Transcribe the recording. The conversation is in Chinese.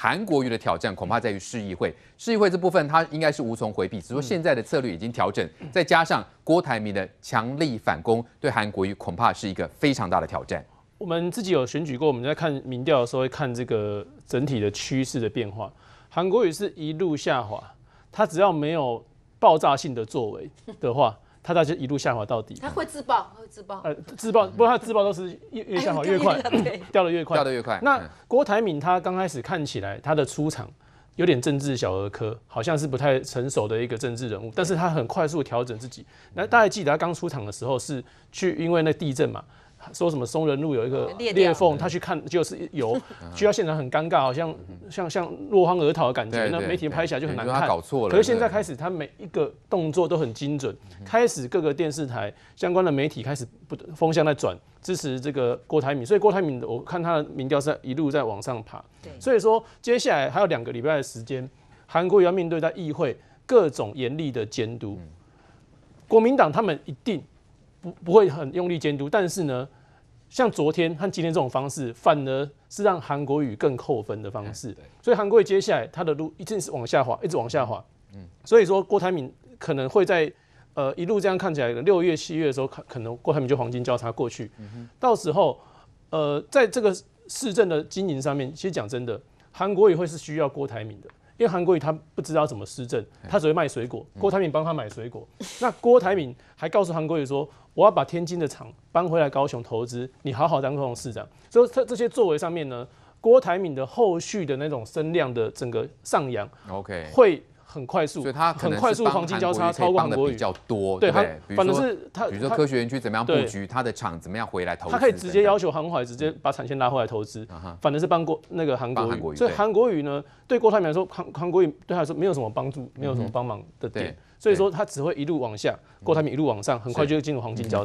韩国瑜的挑战恐怕在于市议会，市议会这部分他应该是无从回避。只说现在的策略已经调整，再加上郭台铭的强力反攻，对韩国瑜恐怕是一个非常大的挑战。我们自己有选举过，我们在看民调的时候会看这个整体的趋势的变化。韩国瑜是一路下滑，他只要没有爆炸性的作为的话。他大家一路下滑到底，他会自爆，会自爆，呃，自爆，不过他自爆都是越越下滑越快，掉得越快，掉的越快。那郭台铭他刚开始看起来他的出场有点政治小儿科，好像是不太成熟的一个政治人物，但是他很快速调整自己。那大家记得他刚出场的时候是去，因为那地震嘛。说什么松仁路有一个裂缝，他去看就是有，去到现场很尴尬，好像像像落荒而逃的感觉。那媒体拍起来就很难看。搞错了。可是现在开始，他每一个动作都很精准。开始各个电视台相关的媒体开始不风向在转，支持这个郭台铭。所以郭台铭，我看他的民调在一路在往上爬。所以说，接下来还有两个礼拜的时间，韩国也要面对在议会各种严厉的监督。国民党他们一定。不不会很用力监督，但是呢，像昨天和今天这种方式，反而是让韩国瑜更扣分的方式。所以韩国瑜接下来他的路一定是往下滑，一直往下滑。嗯，所以说郭台铭可能会在呃一路这样看起来，六月七月的时候，可可能郭台铭就黄金交叉过去。到时候，呃，在这个市政的经营上面，其实讲真的，韩国瑜会是需要郭台铭的。因为韩国瑜他不知道怎么施政，他只会卖水果。郭台铭帮他买水果，那郭台铭还告诉韩国瑜说：“我要把天津的厂搬回来高雄投资，你好好当高雄市长。”所以这这些作为上面呢，郭台铭的后续的那种声量的整个上扬，OK 会。很快速，所以它很快速黄金交叉，韩国比较多。对它，反正是它，比如说科学园区怎么样布局，它的厂怎么样回来投资，它可以直接要求韩海直接把产线拉回来投资。反正是帮国那个韩国语，所以韩国语呢，对郭台铭来说，韩韩国语对他来说没有什么帮助，没有什么帮忙的点。所以说他只会一路往下，郭台铭一路往上，很快就进入黄金交叉。